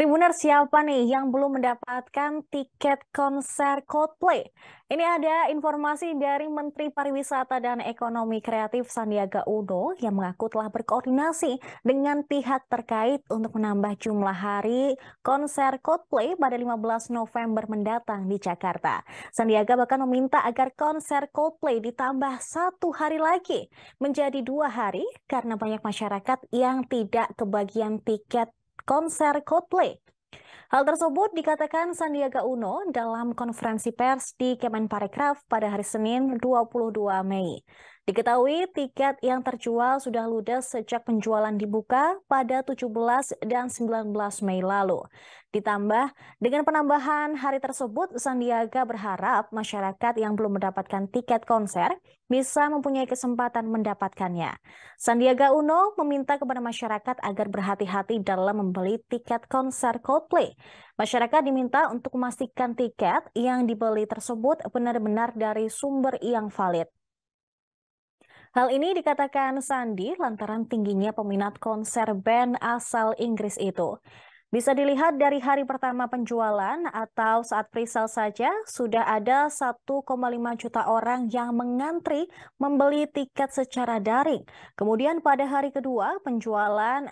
Tribuner siapa nih yang belum mendapatkan tiket konser Coldplay? Ini ada informasi dari Menteri Pariwisata dan Ekonomi Kreatif Sandiaga Uno yang mengaku telah berkoordinasi dengan pihak terkait untuk menambah jumlah hari konser Coldplay pada 15 November mendatang di Jakarta. Sandiaga bahkan meminta agar konser Coldplay ditambah satu hari lagi menjadi dua hari karena banyak masyarakat yang tidak kebagian tiket konser Coldplay. Hal tersebut dikatakan Sandiaga Uno dalam konferensi pers di Kemenparekraf pada hari Senin 22 Mei. Diketahui tiket yang terjual sudah ludes sejak penjualan dibuka pada 17 dan 19 Mei lalu. Ditambah dengan penambahan hari tersebut, Sandiaga berharap masyarakat yang belum mendapatkan tiket konser bisa mempunyai kesempatan mendapatkannya. Sandiaga Uno meminta kepada masyarakat agar berhati-hati dalam membeli tiket konser Coldplay. Masyarakat diminta untuk memastikan tiket yang dibeli tersebut benar-benar dari sumber yang valid. Hal ini dikatakan Sandi lantaran tingginya peminat konser band asal Inggris itu. Bisa dilihat dari hari pertama penjualan atau saat presale saja sudah ada 1,5 juta orang yang mengantri membeli tiket secara daring. Kemudian pada hari kedua penjualan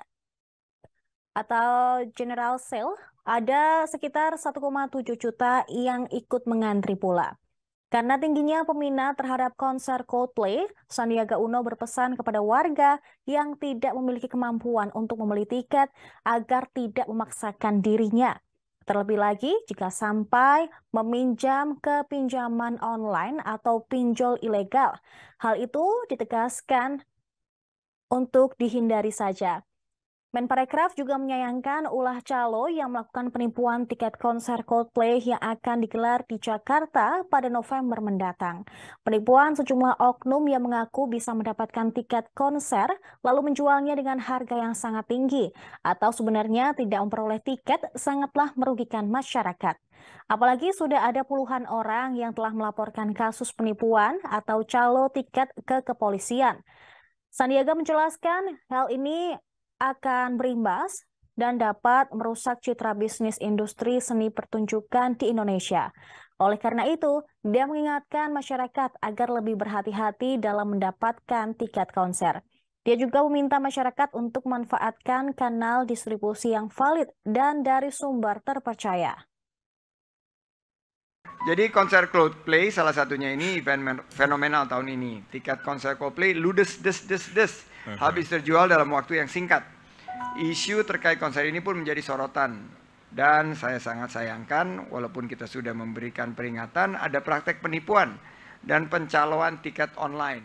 atau general sale ada sekitar 1,7 juta yang ikut mengantri pula. Karena tingginya peminat terhadap konser Coldplay, Sandiaga Uno berpesan kepada warga yang tidak memiliki kemampuan untuk membeli tiket agar tidak memaksakan dirinya. Terlebih lagi, jika sampai meminjam ke pinjaman online atau pinjol ilegal, hal itu ditegaskan untuk dihindari saja. Menparekraf juga menyayangkan ulah calo yang melakukan penipuan tiket konser Coldplay yang akan digelar di Jakarta pada November mendatang. Penipuan sejumlah oknum yang mengaku bisa mendapatkan tiket konser lalu menjualnya dengan harga yang sangat tinggi atau sebenarnya tidak memperoleh tiket sangatlah merugikan masyarakat. Apalagi sudah ada puluhan orang yang telah melaporkan kasus penipuan atau calo tiket ke kepolisian. Sandiaga menjelaskan hal ini akan berimbas dan dapat merusak citra bisnis industri seni pertunjukan di Indonesia. Oleh karena itu, dia mengingatkan masyarakat agar lebih berhati-hati dalam mendapatkan tiket konser. Dia juga meminta masyarakat untuk memanfaatkan kanal distribusi yang valid dan dari sumber terpercaya. Jadi konser Coldplay salah satunya ini event fenomenal tahun ini. Tiket konser Coldplay ludes des des des habis terjual dalam waktu yang singkat. Isu terkait konser ini pun menjadi sorotan. Dan saya sangat sayangkan, walaupun kita sudah memberikan peringatan, ada praktek penipuan dan pencaloan tiket online.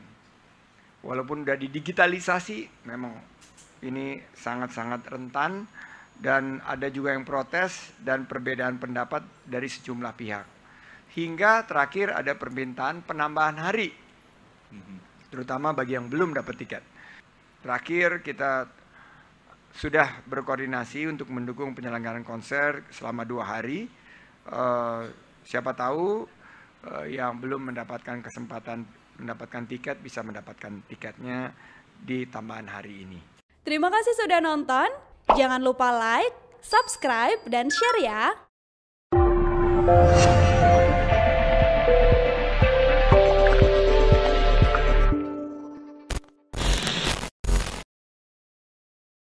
Walaupun sudah didigitalisasi, memang ini sangat-sangat rentan dan ada juga yang protes dan perbedaan pendapat dari sejumlah pihak. Hingga terakhir ada permintaan penambahan hari, mhm. terutama bagi yang belum dapat tiket. Terakhir kita sudah berkoordinasi untuk mendukung penyelenggaraan konser selama dua hari. Eh, siapa tahu eh, yang belum mendapatkan kesempatan mendapatkan tiket bisa mendapatkan tiketnya di tambahan hari ini. Terima kasih sudah nonton. Jangan lupa like, subscribe, dan share ya.